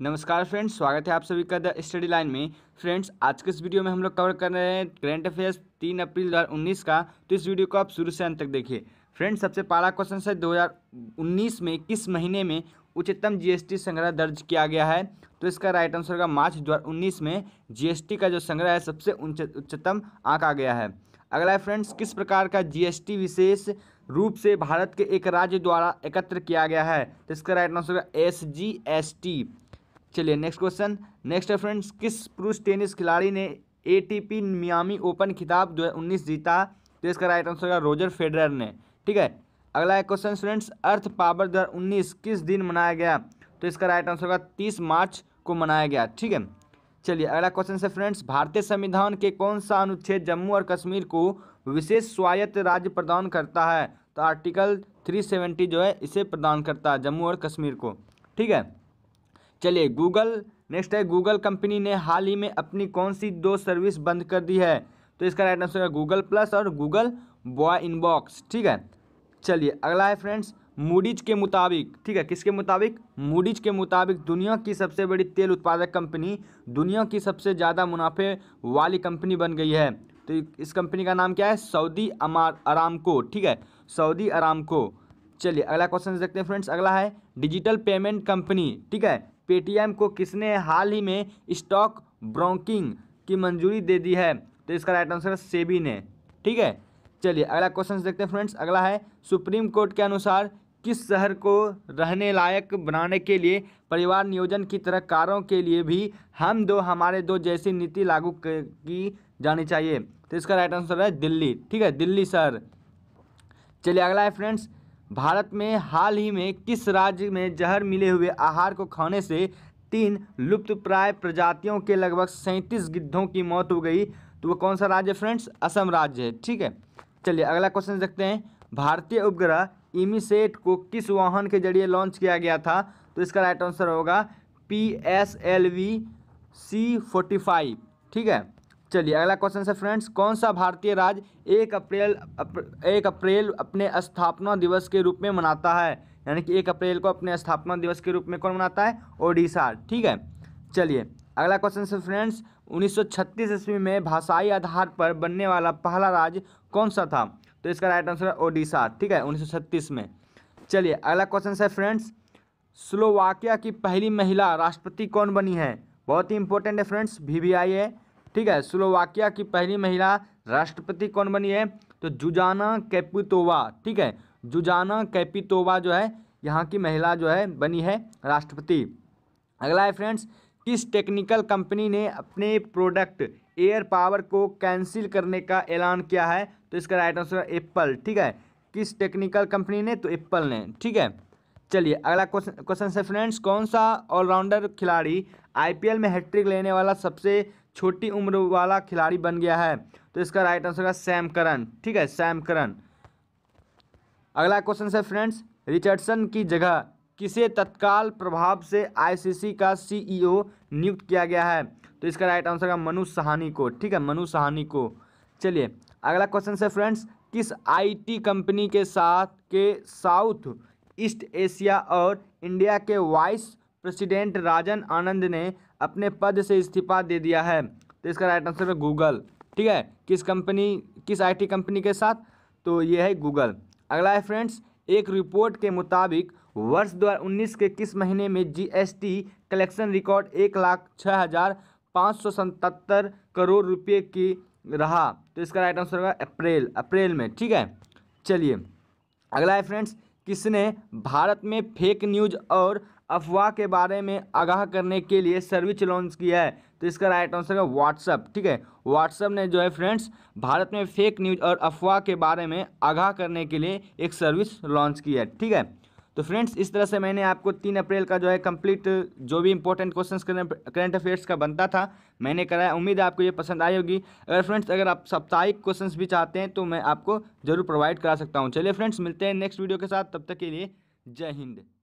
नमस्कार फ्रेंड्स स्वागत है आप सभी का द स्टडी लाइन में फ्रेंड्स आज के इस वीडियो में हम लोग कवर कर रहे हैं करंट अफेयर्स तीन अप्रैल 2019 का तो इस वीडियो को आप शुरू से अंत तक देखिए फ्रेंड्स सबसे पहला क्वेश्चन है 2019 में किस महीने में उच्चतम जीएसटी संग्रह दर्ज किया गया है तो इसका राइट आंसर होगा मार्च दो में जी का जो संग्रह है सबसे उच्चतम आंका गया है अगला है फ्रेंड्स किस प्रकार का जी विशेष रूप से भारत के एक राज्य द्वारा एकत्र किया गया है तो इसका राइट आंसर होगा एस जी एस टी चलिए नेक्स्ट क्वेश्चन नेक्स्ट है फ्रेंड्स किस पुरुष टेनिस खिलाड़ी ने एटीपी मियामी ओपन खिताब 2019 जीता तो इसका राइट आंसर होगा रोजर फेडरर ने ठीक है अगला एक क्वेश्चन स्टूडेंट्स अर्थ पावर दो किस दिन मनाया गया तो इसका राइट आंसर होगा तीस मार्च को मनाया गया ठीक है चलिए अगला क्वेश्चन से फ्रेंड्स भारतीय संविधान के कौन सा अनुच्छेद जम्मू और कश्मीर को विशेष स्वायत्त राज्य प्रदान करता है तो आर्टिकल 370 जो है इसे प्रदान करता है जम्मू और कश्मीर को ठीक है चलिए गूगल नेक्स्ट है गूगल कंपनी ने हाल ही में अपनी कौन सी दो सर्विस बंद कर दी है तो इसका राइट आंसर है गूगल प्लस और गूगल बॉय इनबॉक्स ठीक है चलिए अगला है फ्रेंड्स मूडीज के मुताबिक ठीक है किसके मुताबिक मूडीज के मुताबिक दुनिया की सबसे बड़ी तेल उत्पादक कंपनी दुनिया की सबसे ज़्यादा मुनाफे वाली कंपनी बन गई है तो इस कंपनी का नाम क्या है सऊदी अमार अरामको ठीक है सऊदी अरामको चलिए अगला क्वेश्चन देखते हैं फ्रेंड्स अगला है डिजिटल पेमेंट कंपनी ठीक है पेटीएम को किसने हाल ही में स्टॉक ब्रोकिंग की मंजूरी दे दी है तो इसका राइट आंसर है सेबी ने ठीक है चलिए अगला क्वेश्चन देखते हैं फ्रेंड्स अगला है सुप्रीम कोर्ट के अनुसार किस शहर को रहने लायक बनाने के लिए परिवार नियोजन की तरह कारों के लिए भी हम दो हमारे दो जैसी नीति लागू की जानी चाहिए तो इसका राइट आंसर है दिल्ली ठीक है दिल्ली शहर चलिए अगला है फ्रेंड्स भारत में हाल ही में किस राज्य में जहर मिले हुए आहार को खाने से तीन लुप्त प्राय प्रजातियों के लगभग सैंतीस गिद्धों की मौत हो गई तो वो कौन सा राज्य है फ्रेंड्स असम राज्य है ठीक है चलिए अगला क्वेश्चन देखते हैं भारतीय उपग्रह इमिसेट को किस वाहन के जरिए लॉन्च किया गया था तो इसका राइट आंसर होगा P S L V C forty five ठीक है चलिए अगला क्वेश्चन है फ्रेंड्स कौन सा भारतीय राज्य एक अप्रैल एक अप्रैल अपने स्थापना दिवस के रूप में मनाता है यानी कि एक अप्रैल को अपने स्थापना दिवस के रूप में कौन मनाता है ओडिशा ठीक है चलिए अगला क्वेश्चन है फ्रेंड्स 1936 ईस्वी में भाषाई आधार पर बनने वाला पहला राज्य कौन सा था तो इसका राइट आंसर है ओडिशा ठीक है उन्नीस में चलिए अगला क्वेश्चन है फ्रेंड्स स्लोवाकिया की पहली महिला राष्ट्रपति कौन बनी है बहुत ही इंपॉर्टेंट है फ्रेंड्स वी है ठीक है स्लोवाकिया की पहली महिला राष्ट्रपति कौन बनी है तो जुजाना कैपितोवा ठीक है जुजाना कैपितोवा जो है यहाँ की महिला जो है बनी है राष्ट्रपति अगला है फ्रेंड्स किस टेक्निकल कंपनी ने अपने प्रोडक्ट एयर पावर को कैंसिल करने का ऐलान किया है तो इसका राइट आंसर एप्पल ठीक है किस टेक्निकल कंपनी ने तो एप्पल ने ठीक है चलिए अगला क्वेश्चन क्वेश्चन से फ्रेंड्स कौन सा ऑलराउंडर खिलाड़ी आईपीएल में हैट्रिक लेने वाला सबसे छोटी उम्र वाला खिलाड़ी बन गया है तो इसका राइट आंसर होगा सैम करन ठीक है सैम करन अगला क्वेश्चन है फ्रेंड्स रिचर्डसन की जगह किसे तत्काल प्रभाव से आईसीसी का सीईओ e नियुक्त किया गया है तो इसका राइट आंसर होगा मनु सहानी को ठीक है मनु सहानी को चलिए अगला क्वेश्चन है फ्रेंड्स किस आईटी कंपनी के साथ के साउथ ईस्ट एशिया और इंडिया के वाइस प्रेसिडेंट राजन आनंद ने अपने पद से इस्तीफा दे दिया है तो इसका राइट आंसर है गूगल ठीक है किस कंपनी किस आईटी कंपनी के साथ तो ये है गूगल अगला है फ्रेंड्स एक रिपोर्ट के मुताबिक वर्ष 2019 के किस महीने में जीएसटी कलेक्शन रिकॉर्ड एक लाख छः हज़ार पाँच सौ सतहत्तर करोड़ रुपये की रहा तो इसका राइट आंसर होगा अप्रैल अप्रैल में ठीक है चलिए अगला है फ्रेंड्स किसने भारत में फेक न्यूज और अफवाह के बारे में आगाह करने के लिए सर्विस लॉन्च किया है तो इसका राइट आंसर है व्हाट्सअप ठीक है व्हाट्सअप ने जो है फ्रेंड्स भारत में फेक न्यूज और अफवाह के बारे में आगाह करने के लिए एक सर्विस लॉन्च की है ठीक है तो फ्रेंड्स इस तरह से मैंने आपको तीन अप्रैल का जो है कंप्लीट जो भी इंपॉर्टेंट क्वेश्चन करंट अफेयर्स का बनता था मैंने कराया उम्मीद है आपको ये पसंद आई होगी अगर फ्रेंड्स अगर आप साप्ताहिक क्वेश्चन भी चाहते हैं तो मैं आपको जरूर प्रोवाइड करा सकता हूँ चलिए फ्रेंड्स मिलते हैं नेक्स्ट वीडियो के साथ तब तक के लिए जय हिंद